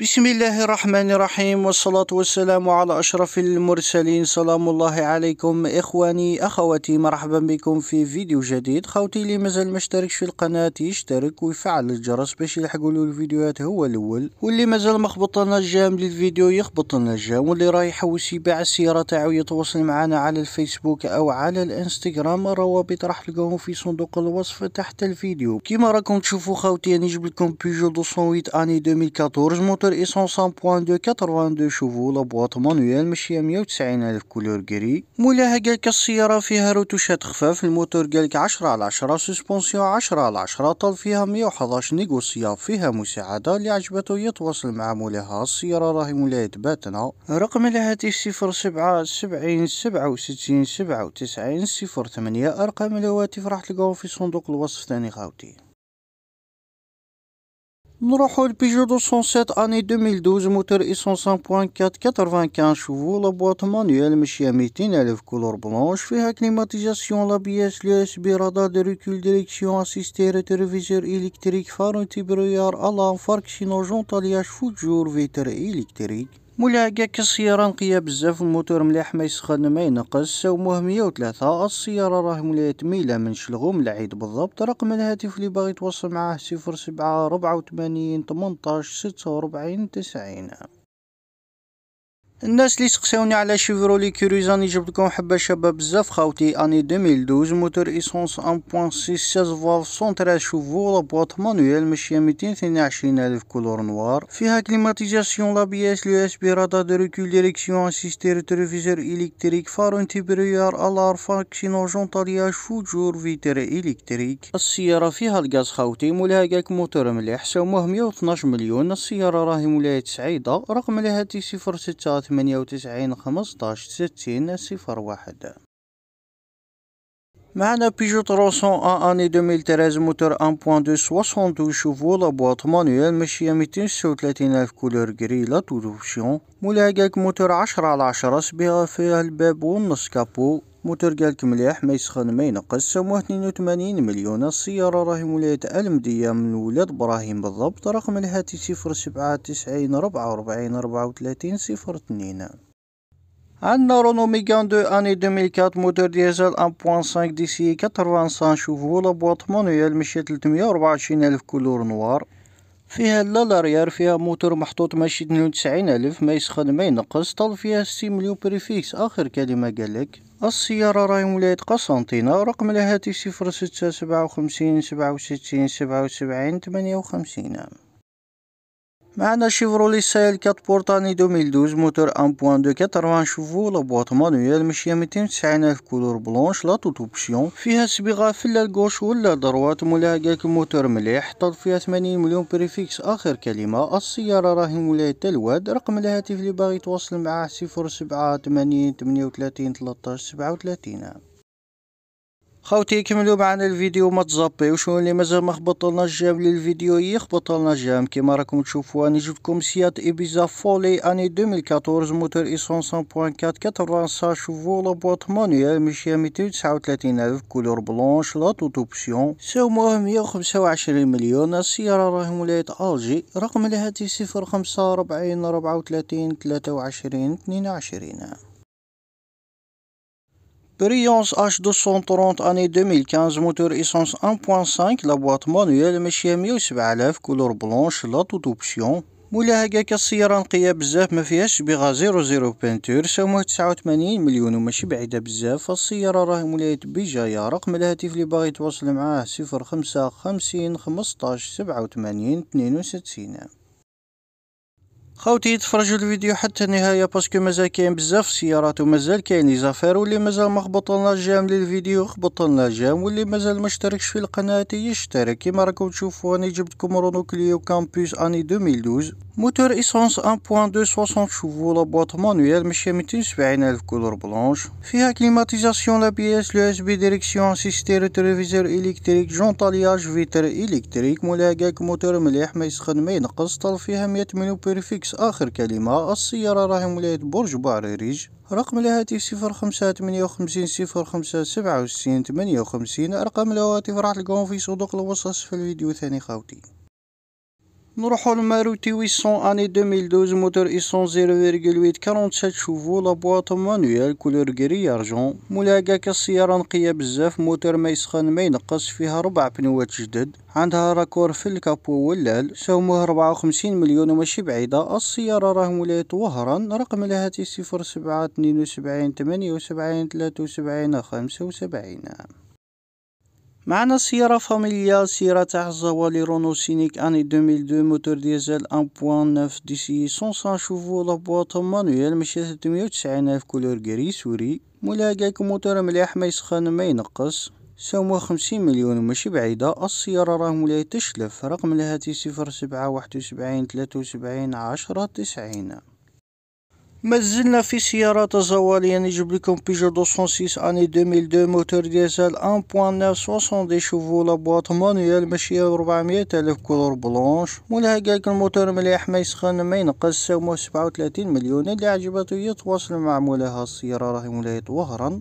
بسم الله الرحمن الرحيم والصلاة والسلام على أشرف المرسلين سلام الله عليكم إخواني أخواتي مرحبا بكم في فيديو جديد خوتي اللي مازال مشتركش في القناة يشترك ويفعل الجرس باش يلحقوا له الفيديوهات هو الأول واللي مازال مخبط لنا الجام للفيديو يخبط لنا الجام واللي راه يحوس يبيع السيارة تاعو يتواصل معنا على الفيسبوك أو على الانستغرام الروابط راح تلقاهم في صندوق الوصف تحت الفيديو كيما راكم تشوفوا خوتي أنا جبت لكم بيجو 208 أني 2014 موتور إيسون 1.2 82 شوفو لابواط مانويل مشية 190 الف كولور جري مولاها قالك السيارة فيها روتوشات خفاف الموتور قالك 10 على 10 سسبونسيون 10 على 10 طال فيها 111 نيغوسيا فيها مساعدة اللي عجبته يتواصل مع مولاها السيارة راهي مولاها تباتنا رقم الهاتف 07 70 67 97 08 ارقام الهواتف راح تلقاوهم في صندوق الوصف ثاني خاوتي Nous le Peugeot 207 année 2012 moteur essence 1.4 95 chevaux la boîte manuelle ماشية 200 ألف كولور بلونش فيها كليماتيزاسيون لابياس لو اس بي رادار دو ريكول ديريكسيون اسيستي ريتروفيزور إلكتريك فار تيبرويار ألان فار كسينو جونتالياج فوتجور فيتر إلكتريك مولا هكاك السيارة نقية بزاف الموتور مليح ما يسخن ما ينقص ومهم مية وثلاثة السيارة راه مولا تميلة من شلغوم العيد بالضبط رقم الهاتف اللي باغي يتواصل معاه صفر سبعة ربعة وثمانين تمنطاش ستة ربعين تسعين الناس اللي سقساوني على شيفرولي كيروزان جبت لكم حبه شابه بزاف خاوتي اني 2012 موتور ايسونس 1.6 فالف 113 شوفو لابواط مانويل ماشية 222 الف كولور نوار فيها كليماتيزاسيون لا بي اس لو اس بي رادا دو ريكول ديريكسيون اسيستي ريتروفيزور الكتريك فار انتيبريور الار فاكسينو جونطاليا فوجور فيتر الكتريك السيارة فيها الغاز خاوتي مولاها كاك موتور مليح سوموه 112 مليون السيارة راهي مولاها سعيدة رقم لها تي 06 ثمانية وتسعين خمسطاش ستين صفر واحد معنا بيجو 300 اني 2013 موتور 1.2 شوفو لا بواط مانويل ماشية 236 الف كولور جري لا توت مولاها موتور 10 على 10 صبيغة فيها الباب والنص كابو موتور قالك مليح ما يسخن ما ينقص سموه 82 مليون السيارة راهي مولاية المدية من ولاد ابراهيم بالضبط رقم الهاتف صفر سبعة تسعين ربعة وربعين ربعة وثلاثين صفر اثنين عندنا رونو ميغان دو اني 2004 موتور ديزل 1.5 دي سي 85 شوفوا لابواط مانويل مشية 324 الف كولور نوار فيها لا لاريار فيها موتور محطوط ماشي اثنين وتسعين ألف ما يسخن ما ينقص طل فيها ستي مليون بريفيكس آخر كلمة قالك السيارة راهي ولاية قسنطينة رقم الهاتف صفر ستة سبعة وخمسين سبعة وستين سبعة وسبعين ثمانية وخمسين معنا شيفرولي سايل 4 بورتاني 2012 موتور 1.2 80 شوفو لا لابواط مانويل مشية 290 ألف كولور بلونش لا توت اوبسيون فيها سبيغا في لا غوش ولا دروات ملاقاك موتور مليح طلب فيها 80 مليون بريفيكس آخر كلمة السيارة راهي مولاي تلواد رقم الهاتف اللي باغي يتواصل معاه 07 078 38 13 37 خوتي كملوا معنا الفيديو ما تزابي وشو اللي مازال ما خبط لنا الجام للفيديو يخبطلنا لنا الجام كيما راكم تشوفوا انا جبت لكم سيات ايبيزا فولي اني 2014 موتور ايسون 100.4 95 شوفو لا بواط مانيال ماشي 239 الف كولور بلونش لا توت اوبسيون سعرها 125 مليون السياره راهي مولاية الجي رقم الهاتف 05 40 34 23 22 Brilliance H230 année 2015, moteur essence 1.5, la boîte manuelle ماشية 17000 كولور بلونش لا توت اوبسيون مولاها هكاك السيارة نقية بزاف ما فيهاش بيغا زيرو زيرو بانتور سعموه تسعة وثمانين مليون وماشي بعيدة بزاف السيارة راهي مولاية بيجايا رقم الهاتف اللي باغي يتواصل معاه صفر خمسة خمسين خمسطاش سبعة وثمانين اثنين وستين خوتي تفرجوا الفيديو حتى النهاية باسكو مازال كاين بزاف السيارات ومازال كاين لي زافير واللي مازال ما خبطلنا الجام للفيديو خبطلنا الجام واللي مازال ما اشتركش في القناة يشترك كيما راكم تشوفوا انا جبتكم رونو كليو كامبوس اني 2012 موتور ايسونس 1.2 60 شوفو لا بواط مانويل ماشي 270 الف كولور بلونش فيها كليماتيزاسيون لا بي اس لو اس بي ديريكسيون اسيستير ريتروفيزور الكتريك جونطالياج فيتر الكتريك مولاها كاك موتور مليح ما يسخن ما ينقص طل فيها 100 ميلو بيرفيكس آخر كلمة السيارة راهي مولاية برج بعريريج رقم الهاتف صفر خمسة تمانية وخمسين صفر خمسة سبعة وستين تمانية وخمسين أرقام الهواتف راح تلقاهم في صندوق الوصف في الفيديو ثاني خاوتي لمارو لماروتي 800 اني 2012 موتور ايسون 0.8 47 شوفوا لا بواط مانويال كولور غري ارجون ملاقاك السياره نقيه بزاف موتور ما يسخن ما ينقص فيها ربع بنوات جدد عندها راكور في الكابو واللال ربعة 54 مليون وماشي بعيدة السيارة راه ولاية وهران رقم الهاتف 07 72 78 73 75 معنا سيارة فاميليا سيارة تاع الزوالي رونو سينيك اني 2002 موتور ديزل 1.9 دي سي 105 شوفو لا بواط مانويل ماشي 390 الف كولور غري سوري ملاقاك موتور مليح ما يسخن ما ينقص سوما خمسين مليون ماشي بعيدة السيارة راه مولاي تشلف رقم الهاتف صفر سبعة واحد وسبعين تلاتة وسبعين عشرة تسعين مازلنا في سيارات الزوالية يعني نجيب لكم بيجو 206 اني 2002 موتور ديزل 1.9 60 دي شوفو لا بواط مانيال ماشية 400 الف كولور بلونش مولها قالك الموتور مليح ما يسخن ما ينقص سموه 37 مليون اللي عجبته يتواصل مع مولاها السيارة راهي مولاها وهرا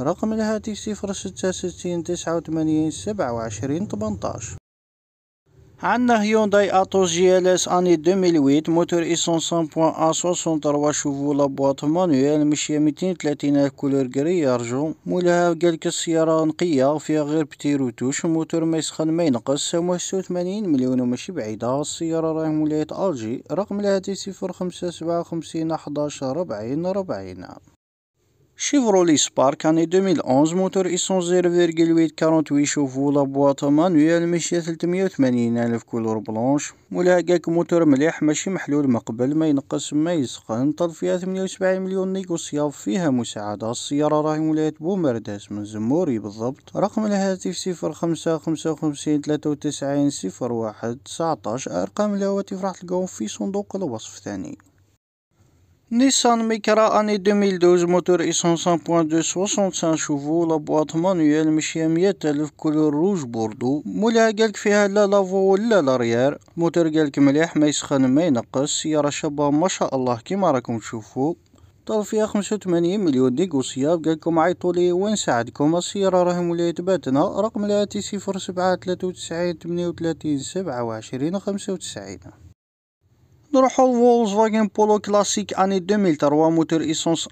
رقم الهاتف 066 89 27 18 عندنا هيونداي اتو جي ال اس اني 2008 موتور ايسون 1.1 63 شوفو بواط مانويل مشي 230 كولور غري ارجو مولاها قالك السيارة نقية فيها غير بتي روتوش موتور ما يسخن ما ينقص سموها 86 مليون وماشي بعيدة السيارة راهي ولاية الجي رقم الهاتف 0575 11 40 40 Chevrolet Spark année 2011 موتور essence 0.8 48 شوفوا لابواطة مانويال مشية 380 ألف كولور بلونش مولا هكاك موتور مليح ماشي محلول مقبل ما ينقص ما يسخن تضفيها 78 مليون نيكوسياف فيها مساعدة السيارة راهي مولاية بومرداس من زموري بالضبط رقم الهاتف صفر خمسة خمسة وخمسين ثلاثة وتسعين صفر واحد تسعتاش أرقام الهواتف راح تلقاهم في صندوق الوصف ثاني Nissan Micra année 2012, moteur essence 1.2, 65 chevaux, la boîte manuelle ماشية مية ألف كولور روج بوردو مولاها قالك فيها لا لافو ولا لاريير موتور قالك مليح ما يسخن ما ينقص سيارة شابة ما شاء الله كيما راكم تشوفوا طال فيها وثمانين مليون نيغوسياب بقالكم عيطوا لي ونساعدكم السيارة راهي مولاية باتنا رقم الهاتف وتلاتين سبعة وعشرين خمسة وتسعين نروح نروحو فاجن بولو كلاسيك اني 2003 موتور ايسونس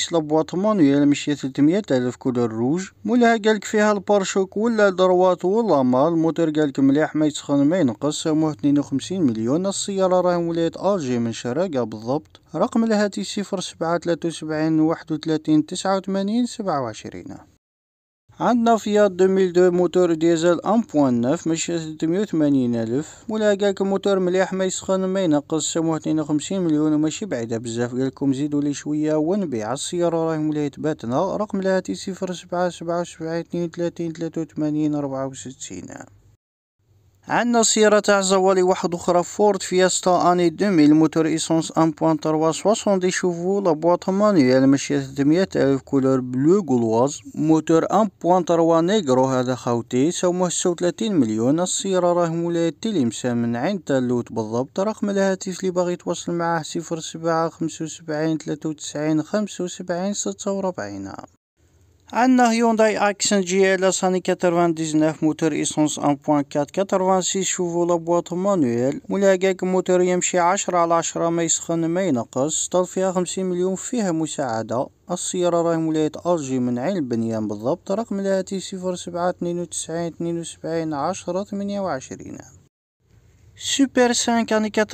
1.6 لابواط مانويل مشي 300 الف كولور روج مولاها قالك فيها البارشوك ولا الدروات ولا مال موتور قالك مليح ما يتخن ما ينقص سموه 52 مليون السيارة راهي ولاية الجي من شراقة بالضبط رقم الهاتف 07 73 27 عندنا فيات 2002 موتور ديزل 1.9 مش 680 ألف ولا قالكم موتور مليح ما يسخن ما ينقص سموه 52 مليون وماشي بعيدة بزاف قالكم زيدوا لي شوية ونبيع السيارة راهي مولاي تباتنا رقم الهاتف صفر سبعة سبعة وسبعين اثنين عندنا سيارة تاع زوالي واحد أخرى فورد فياستا أني دومي الموتور إيسونس أن بوان تروا سوسون دي شوفو لابواط مانيال ماشية ثمية ألف كولور بلو كولواز موتور أن بوان تروا نيجرو هذا خوتي سومه ستة وتلاتين مليون السيارة راه مولاها تيليمسا من عين تالوت بالضبط رقم الهاتف لي باغي يتواصل معاه صفر سبعة خمسة وسبعين تلاتة وتسعين خمسة وسبعين ستة وربعين عندنا هيونداي اكسن جي ال اس 99 موتور ايسونس 1.4 شوفو لا بواط مانويل ملاقاك موتور يمشي عشرة على عشرة ما يسخن ما ينقص طال فيها خمسين مليون فيها مساعدة السيارة راهي مولاية الجي من عين البنيان بالضبط رقم الهاتف صفر سبعة اثنين وتسعين اثنين وسبعين عشرة ثمانية وعشرين سوبر 5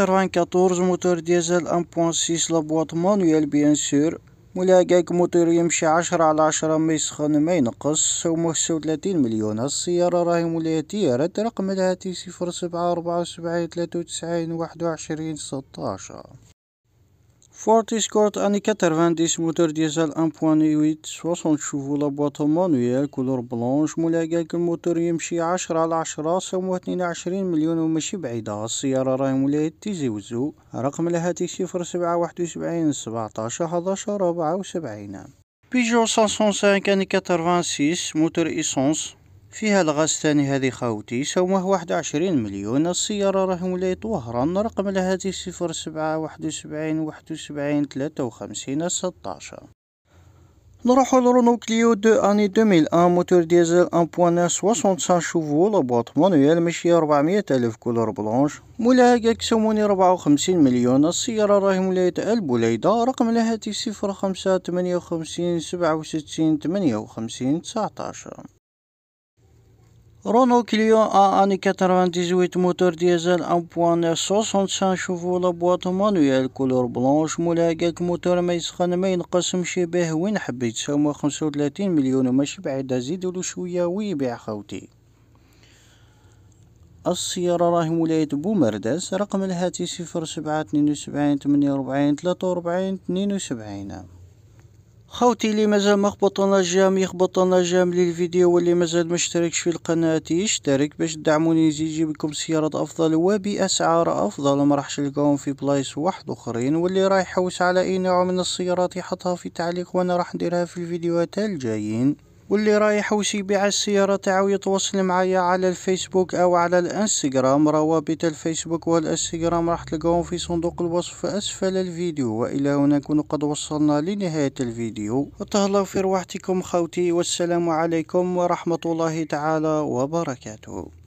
94 موتور ديزل 1.6 لابوات مانويل بيان سور ملاقاك موتور يمشي عشرة على عشرة ما يسخن ما ينقص ومحسو وثلاثين مليون السيارة راهي مولاتية رد رقم الهاتف صفر سبعة أربعة وسبعين تلاتة وتسعين واحد وعشرين ستاشر Ford Escort années 90 moteur diesel 1.8 60 chevaux لا بواطو مانويل كولور بلونج مولاقا الموتور يمشي عشرة على عشرة سموه اثنين عشرين مليون وماشي بعيدة السيارة راهي مولاي تيزي وزو رقم الهاتف صفر سبعة واحد سبعين سبعتاش حداشر ربعة وسبعين بيجو 505 années 86 موتور ايسونس فيها الغاز ثاني هذه خاوتي سومه واحد وعشرين مليون السيارة راهم ولاية وهران رقم الهاتف صفر سبعة واحد وسبعين واحد وسبعين تلاتة وخمسين ستاشر نروحو لرونو كليو دو اني 2001 موتور ديزل 1.65 شوفو لابواط مانويل ماشي 400 الف كولور بلونش مولاها سوموني سموني 54 مليون السيارة راهي ولاية البوليدة رقم الهاتف 05 58 67 58 19 Renault Clio a 98 moteur diesel 1.65 شوفوا لبواط مانويل كولور بلونش ملاقك موتور ما يسخن ما ينقسم شبه وين حبيت سوما 35 مليون ماشي بعيد زيدولو شوية ويبيع خوتي السيارة راهي ولاية بومرداس رقم الهاتف وربعين 72 48 43 72 خوتي اللي مازال ما خبطوناش جام يخبطنا جام للفيديو واللي مازال ما اشتركش في القناة يشترك باش تدعموني نجيب لكم سيارات افضل وباسعار افضل وما راحش تلقاهم في بلايص واحد اخرين واللي رايح يحوس على اي نوع من السيارات يحطها في تعليق وانا راح نديرها في الفيديوهات الجايين واللي رايح وش يبيع السيارة تاعو يتواصل معايا على الفيسبوك او على الانستغرام روابط الفيسبوك والانستغرام راح تلقاهم في صندوق الوصف اسفل الفيديو والى هنا نكون قد وصلنا لنهاية الفيديو وتهلاو في روحتكم خوتي والسلام عليكم ورحمة الله تعالى وبركاته